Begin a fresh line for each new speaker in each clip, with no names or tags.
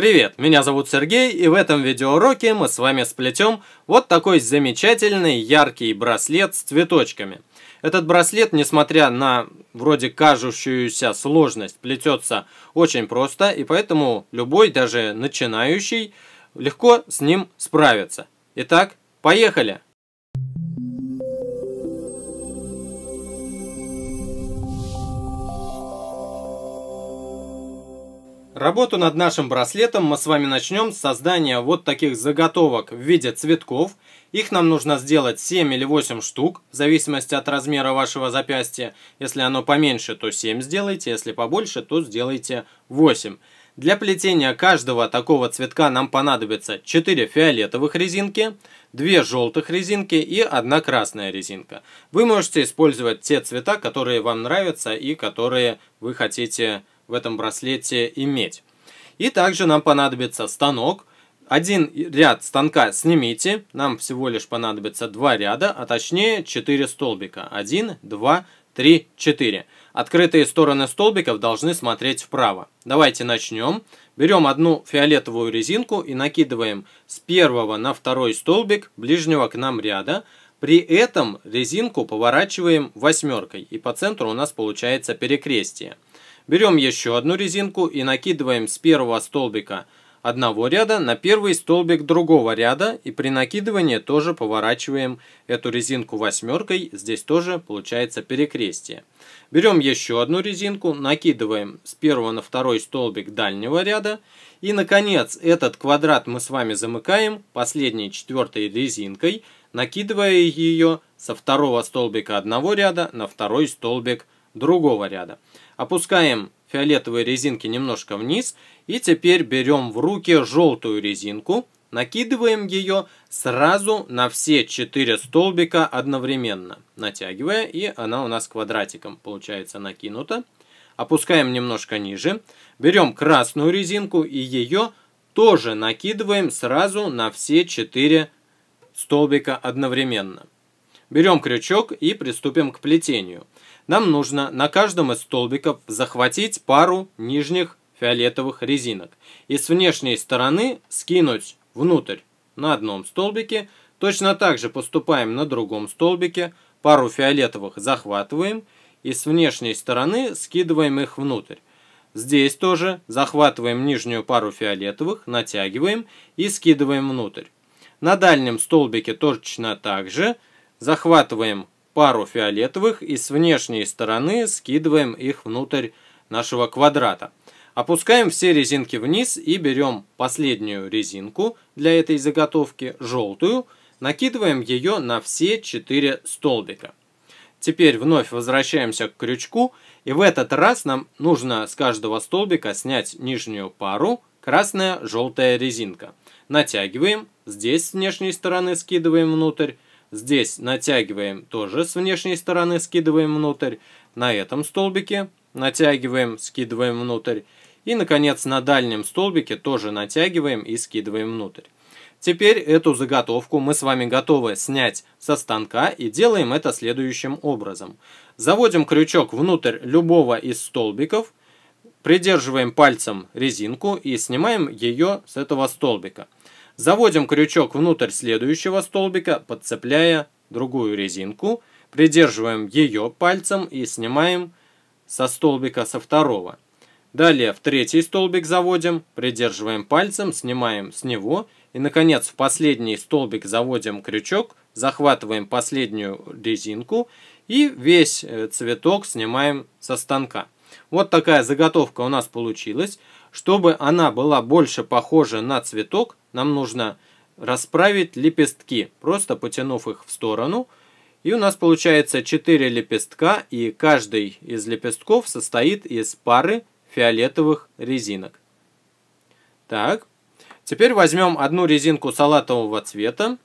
Привет, меня зовут Сергей, и в этом видеоуроке мы с вами сплетем вот такой замечательный яркий браслет с цветочками. Этот браслет, несмотря на вроде кажущуюся сложность, плетется очень просто, и поэтому любой, даже начинающий, легко с ним справится. Итак, поехали! Работу над нашим браслетом мы с вами начнем с создания вот таких заготовок в виде цветков. Их нам нужно сделать 7 или 8 штук, в зависимости от размера вашего запястья. Если оно поменьше, то 7 сделайте, если побольше, то сделайте 8. Для плетения каждого такого цветка нам понадобится 4 фиолетовых резинки, 2 желтых резинки и 1 красная резинка. Вы можете использовать те цвета, которые вам нравятся и которые вы хотите в этом браслете иметь. И также нам понадобится станок. Один ряд станка снимите, нам всего лишь понадобится два ряда, а точнее 4 столбика. 1, 2, 3, 4. Открытые стороны столбиков должны смотреть вправо. Давайте начнем. Берем одну фиолетовую резинку и накидываем с первого на второй столбик ближнего к нам ряда. При этом резинку поворачиваем восьмеркой и по центру у нас получается перекрестие. Берем еще одну резинку и накидываем с первого столбика одного ряда на первый столбик другого ряда и при накидывании тоже поворачиваем эту резинку восьмеркой, здесь тоже получается перекрестие. Берем еще одну резинку, накидываем с первого на второй столбик дальнего ряда и наконец этот квадрат мы с вами замыкаем последней четвертой резинкой, накидывая ее со второго столбика одного ряда на второй столбик другого ряда. Опускаем фиолетовые резинки немножко вниз. И теперь берем в руки желтую резинку. Накидываем ее сразу на все 4 столбика одновременно, натягивая, и она у нас квадратиком получается накинута. Опускаем немножко ниже, берем красную резинку и ее тоже накидываем сразу на все 4 столбика одновременно. Берем крючок и приступим к плетению. Нам нужно на каждом из столбиков захватить пару нижних фиолетовых резинок и с внешней стороны скинуть внутрь на одном столбике. Точно так же поступаем на другом столбике, пару фиолетовых захватываем и с внешней стороны скидываем их внутрь. Здесь тоже захватываем нижнюю пару фиолетовых, натягиваем и скидываем внутрь. На дальнем столбике точно так же захватываем пару фиолетовых и с внешней стороны скидываем их внутрь нашего квадрата. Опускаем все резинки вниз и берем последнюю резинку для этой заготовки, желтую, накидываем ее на все четыре столбика. Теперь вновь возвращаемся к крючку, и в этот раз нам нужно с каждого столбика снять нижнюю пару, красная, желтая резинка. Натягиваем, здесь с внешней стороны скидываем внутрь, Здесь натягиваем тоже с внешней стороны, скидываем внутрь. На этом столбике натягиваем, скидываем внутрь. И, наконец, на дальнем столбике тоже натягиваем и скидываем внутрь. Теперь эту заготовку мы с вами готовы снять со станка и делаем это следующим образом. Заводим крючок внутрь любого из столбиков, придерживаем пальцем резинку и снимаем ее с этого столбика. Заводим крючок внутрь следующего столбика, подцепляя другую резинку, придерживаем ее пальцем и снимаем со столбика со второго. Далее в третий столбик заводим, придерживаем пальцем, снимаем с него. И, наконец, в последний столбик заводим крючок, захватываем последнюю резинку и весь э, цветок снимаем со станка. Вот такая заготовка у нас получилась. Чтобы она была больше похожа на цветок, нам нужно расправить лепестки, просто потянув их в сторону. И у нас получается 4 лепестка, и каждый из лепестков состоит из пары фиолетовых резинок. Так, теперь возьмем одну резинку салатового цвета,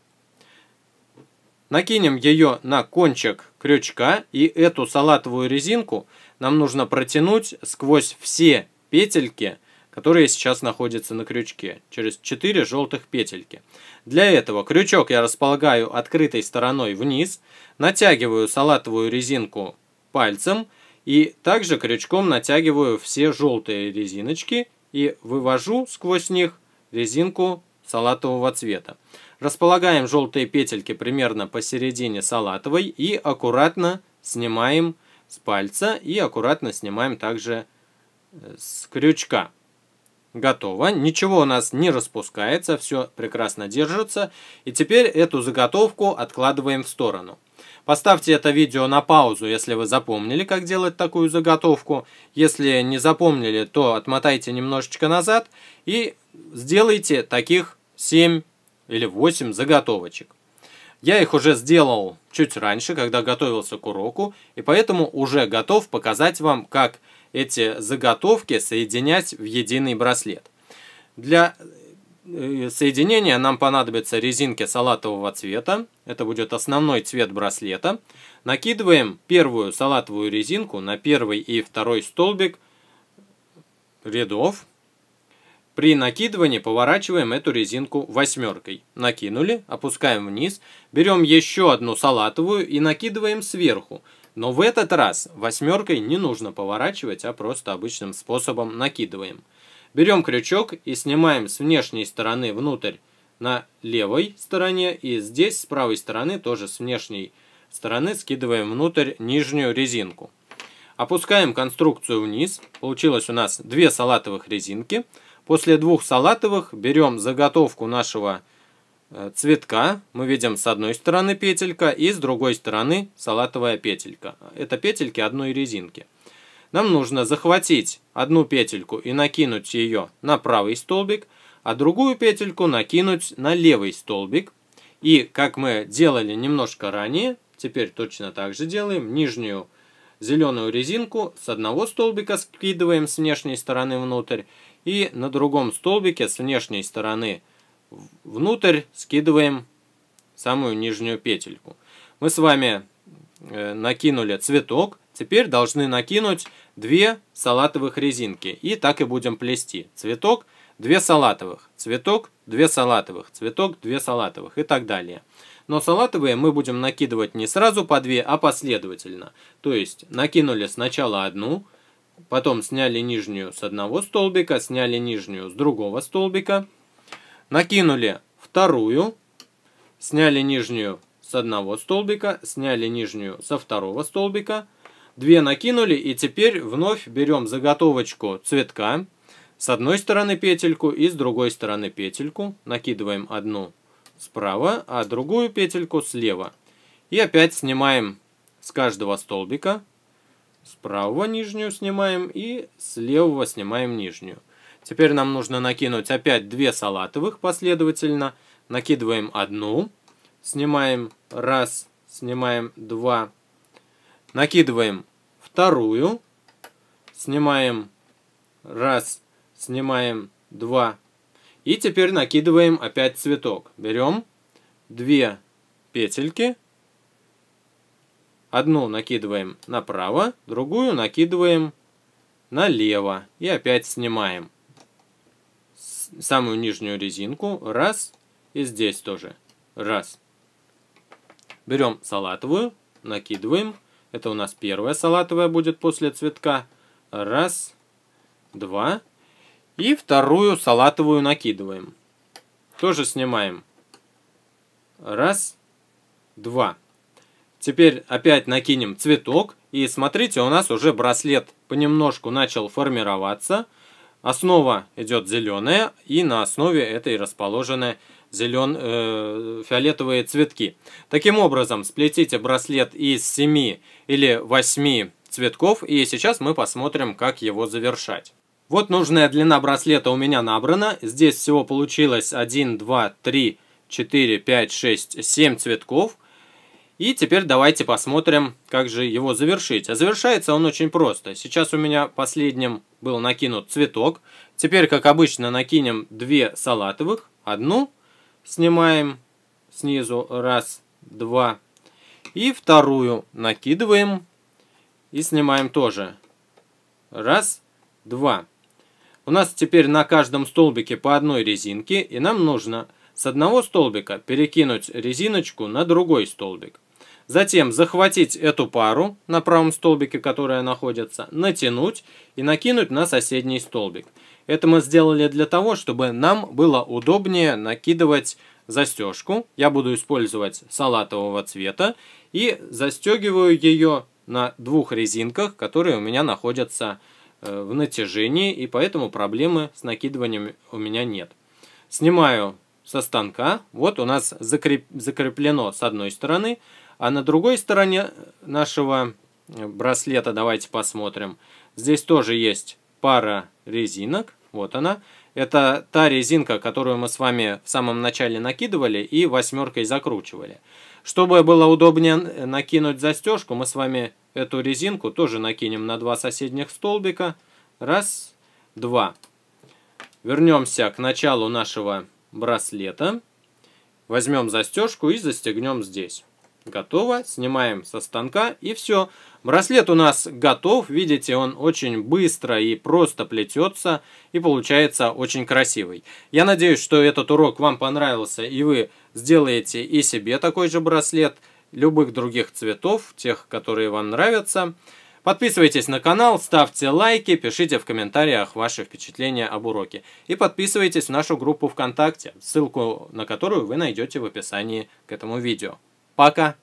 накинем ее на кончик крючка, и эту салатовую резинку нам нужно протянуть сквозь все петельки которые сейчас находятся на крючке, через 4 желтых петельки. Для этого крючок я располагаю открытой стороной вниз, натягиваю салатовую резинку пальцем и также крючком натягиваю все желтые резиночки и вывожу сквозь них резинку салатового цвета. Располагаем желтые петельки примерно посередине салатовой и аккуратно снимаем с пальца и аккуратно снимаем также э, с крючка. Готово, ничего у нас не распускается, все прекрасно держится. И теперь эту заготовку откладываем в сторону. Поставьте это видео на паузу, если вы запомнили, как делать такую заготовку. Если не запомнили, то отмотайте немножечко назад и сделайте таких 7 или 8 заготовочек. Я их уже сделал чуть раньше, когда готовился к уроку, и поэтому уже готов показать вам, как эти заготовки соединять в единый браслет. Для э, соединения нам понадобятся резинки салатового цвета. Это будет основной цвет браслета. Накидываем первую салатовую резинку на первый и второй столбик рядов. При накидывании поворачиваем эту резинку восьмеркой. Накинули, опускаем вниз, берем еще одну салатовую и накидываем сверху. Но в этот раз восьмеркой не нужно поворачивать, а просто обычным способом накидываем. Берем крючок и снимаем с внешней стороны внутрь на левой стороне. И здесь с правой стороны тоже с внешней стороны скидываем внутрь нижнюю резинку. Опускаем конструкцию вниз. Получилось у нас две салатовых резинки. После двух салатовых берем заготовку нашего э, цветка. Мы видим с одной стороны петелька и с другой стороны салатовая петелька. Это петельки одной резинки. Нам нужно захватить одну петельку и накинуть ее на правый столбик, а другую петельку накинуть на левый столбик. И как мы делали немножко ранее, теперь точно так же делаем, нижнюю зеленую резинку с одного столбика скидываем с внешней стороны внутрь и на другом столбике с внешней стороны внутрь скидываем самую нижнюю петельку. Мы с вами э, накинули цветок. Теперь должны накинуть две салатовых резинки. И так и будем плести. Цветок, две салатовых. Цветок, две салатовых. Цветок, две салатовых и так далее. Но салатовые мы будем накидывать не сразу по две, а последовательно. То есть накинули сначала одну, Потом сняли нижнюю с одного столбика, сняли нижнюю с другого столбика. Накинули вторую, сняли нижнюю с одного столбика, сняли нижнюю со второго столбика. Две накинули и теперь вновь берем заготовочку цветка. С одной стороны петельку и с другой стороны петельку. Накидываем одну справа, а другую петельку слева. И опять снимаем с каждого столбика с правого нижнюю снимаем и с левого снимаем нижнюю. Теперь нам нужно накинуть опять две салатовых последовательно. Накидываем одну, снимаем раз, снимаем два, накидываем вторую, снимаем раз, снимаем два. И теперь накидываем опять цветок. Берем две петельки Одну накидываем направо, другую накидываем налево и опять снимаем. Самую нижнюю резинку, раз, и здесь тоже, раз. Берем салатовую, накидываем. Это у нас первая салатовая будет после цветка. Раз, два. И вторую салатовую накидываем. Тоже снимаем. Раз, два. Теперь опять накинем цветок. И смотрите, у нас уже браслет понемножку начал формироваться. Основа идет зеленая, и на основе этой расположены зелен, э, фиолетовые цветки. Таким образом, сплетите браслет из 7 или 8 цветков, и сейчас мы посмотрим, как его завершать. Вот нужная длина браслета у меня набрана. Здесь всего получилось 1, 2, 3, 4, 5, 6, 7 цветков. И теперь давайте посмотрим, как же его завершить. А завершается он очень просто. Сейчас у меня последним был накинут цветок. Теперь, как обычно, накинем две салатовых. Одну снимаем снизу, раз, два. И вторую накидываем и снимаем тоже. Раз, два. У нас теперь на каждом столбике по одной резинке, и нам нужно с одного столбика перекинуть резиночку на другой столбик. Затем захватить эту пару на правом столбике, которая находится, натянуть и накинуть на соседний столбик. Это мы сделали для того, чтобы нам было удобнее накидывать застежку. Я буду использовать салатового цвета и застегиваю ее на двух резинках, которые у меня находятся э, в натяжении, и поэтому проблемы с накидыванием у меня нет. Снимаю со станка. Вот у нас закреп, закреплено с одной стороны, а на другой стороне нашего э, браслета давайте посмотрим. Здесь тоже есть пара резинок. Вот она. Это та резинка, которую мы с вами в самом начале накидывали и восьмеркой закручивали. Чтобы было удобнее э, накинуть застежку, мы с вами эту резинку тоже накинем на два соседних столбика. Раз, два. Вернемся к началу нашего браслета. Возьмем застежку и застегнем здесь. Готово. Снимаем со станка и все. Браслет у нас готов. Видите, он очень быстро и просто плетется и получается очень красивый. Я надеюсь, что этот урок вам понравился и вы сделаете и себе такой же браслет любых других цветов, тех, которые вам нравятся. Подписывайтесь на канал, ставьте лайки, пишите в комментариях ваши впечатления об уроке. И подписывайтесь в нашу группу ВКонтакте, ссылку на которую вы найдете в описании к этому видео. Пока!